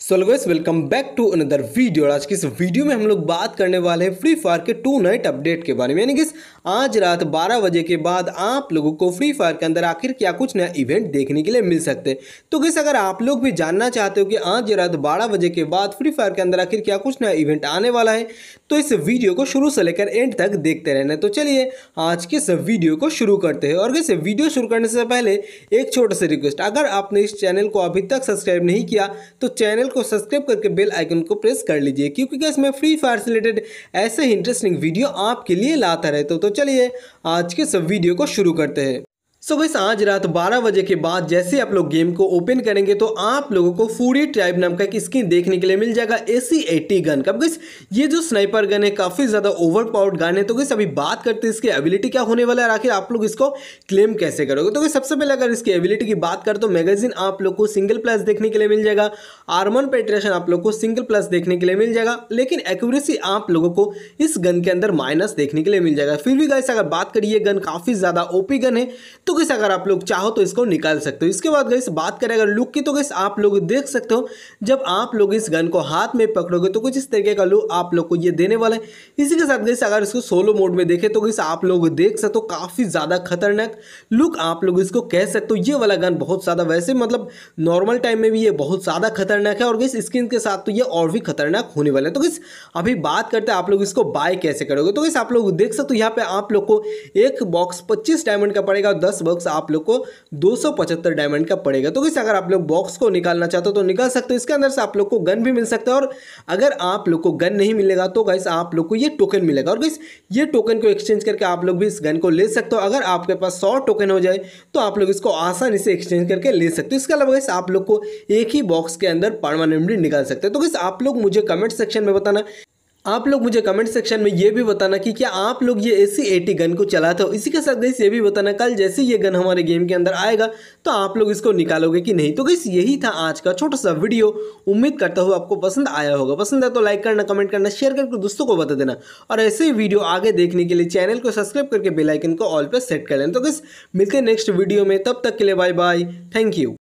so welcome back to another video आज की इस वीडियो में हम लोग बात करने वाले हैं फ्री फायर के टू नाइट अपडेट के बारे में यानी कि आज रात 12 बजे के बाद आप लोगों को फ्री फायर के अंदर आखिर क्या कुछ नया इवेंट देखने के लिए मिल सकते हैं तो किस अगर आप लोग भी जानना चाहते हो कि आज रात बारह बजे के बाद फ्री फायर के अंदर आखिर क्या कुछ नया इवेंट आने वाला है तो इस वीडियो को शुरू से लेकर एंड तक देखते रहना तो चलिए आज के इस वीडियो को शुरू करते हैं और इस वीडियो शुरू करने से पहले एक छोटा सा रिक्वेस्ट अगर आपने इस चैनल को अभी तक सब्सक्राइब नहीं किया तो चैनल चैनल को सब्सक्राइब करके बेल आइकन को प्रेस कर लीजिए क्योंकि गैस मैं फ्री फायर से रिलेटेड ऐसे ही इंटरेस्टिंग वीडियो आपके लिए लाता रहता हूँ तो चलिए आज के सब वीडियो को शुरू करते हैं सुबह आज रात 12 बजे के बाद जैसे आप लोग गेम को ओपन करेंगे तो आप लोगों को फूडी ट्राइब नाम का एक स्किन देखने के लिए मिल जाएगा ए सी गन का बिकॉज ये जो स्नाइपर गन है काफ़ी ज़्यादा ओवर पावर्ड गन है तो किस अभी बात करते हैं इसकी एबिलिटी क्या होने वाला है आखिर आप लोग इसको क्लेम कैसे करोगे तो सबसे पहले अगर इसकी एबिलिटी की बात कर तो मैगजीन आप लोग को सिंगल प्लस देखने के लिए मिल जाएगा आर्मन पेट्रेशन आप लोग को सिंगल प्लस देखने के लिए मिल जाएगा लेकिन एक्यूरेसी आप लोगों को इस गन के अंदर माइनस देखने के लिए मिल जाएगा फिर भी गाइस अगर बात करिए गन काफ़ी ज़्यादा ओपी गन है तो गैस अगर आप लोग चाहो तो इसको निकाल सकते हो इसके बाद गैस बात करें अगर लुक की तो गैस आप लोग देख सकते हो जब आप लोग इस गन को हाथ में पकड़ोगे तो कुछ इस तरीके का लुक आप लोग को ये देने वाला है इसी के साथ गैस अगर इसको सोलो मोड में देखें तो गैस आप लोग देख सकते हो काफ़ी ज़्यादा खतरनाक लुक आप लोग इसको कह सकते हो ये वाला गन बहुत ज़्यादा वैसे मतलब नॉर्मल टाइम में भी ये बहुत ज़्यादा खतरनाक है और गैस स्किन के साथ तो ये और भी खतरनाक होने वाला है तो गैस अभी बात करते हैं आप लोग इसको बाय कैसे करोगे तो गैस आप लोग देख सकते हो यहाँ पे आप लोग को एक बॉक्स पच्चीस डायमंड का पड़ेगा दस बॉक्स आप लोग को दो डायमंड का पड़ेगा तो किस अगर आप लोग बॉक्स को निकालना चाहते हो तो निकाल सकते हो इसके अंदर से आप लोग को गन भी मिल सकता है और अगर आप लोग को गन नहीं मिलेगा तो गैस आप लोग को ये टोकन मिलेगा और गैस ये टोकन को एक्सचेंज करके आप लोग भी इस गन को ले सकते हो अगर आपके पास सौ टोकन हो जाए तो आप लोग इसको आसानी से एक्सचेंज करके ले सकते हो इसके अलावा गैस आप लोग को एक ही बॉक्स के अंदर परमानेंटली निकाल सकते हैं तो गैस आप लोग मुझे कमेंट सेक्शन में बताना आप लोग मुझे कमेंट सेक्शन में ये भी बताना कि क्या आप लोग ये ए सी गन को चलाते हो इसी के साथ गई ये भी बताना कल जैसे ये गन हमारे गेम के अंदर आएगा तो आप लोग इसको निकालोगे कि नहीं तो गई यही था आज का छोटा सा वीडियो उम्मीद करता हूँ आपको पसंद आया होगा पसंद आया तो लाइक करना कमेंट करना शेयर करके दोस्तों को बता देना और ऐसे ही वीडियो आगे देखने के लिए चैनल को सब्सक्राइब करके बेलाइकन को ऑल पर सेट कर लेना तो गई मिलते नेक्स्ट वीडियो में तब तक के लिए बाय बाय थैंक यू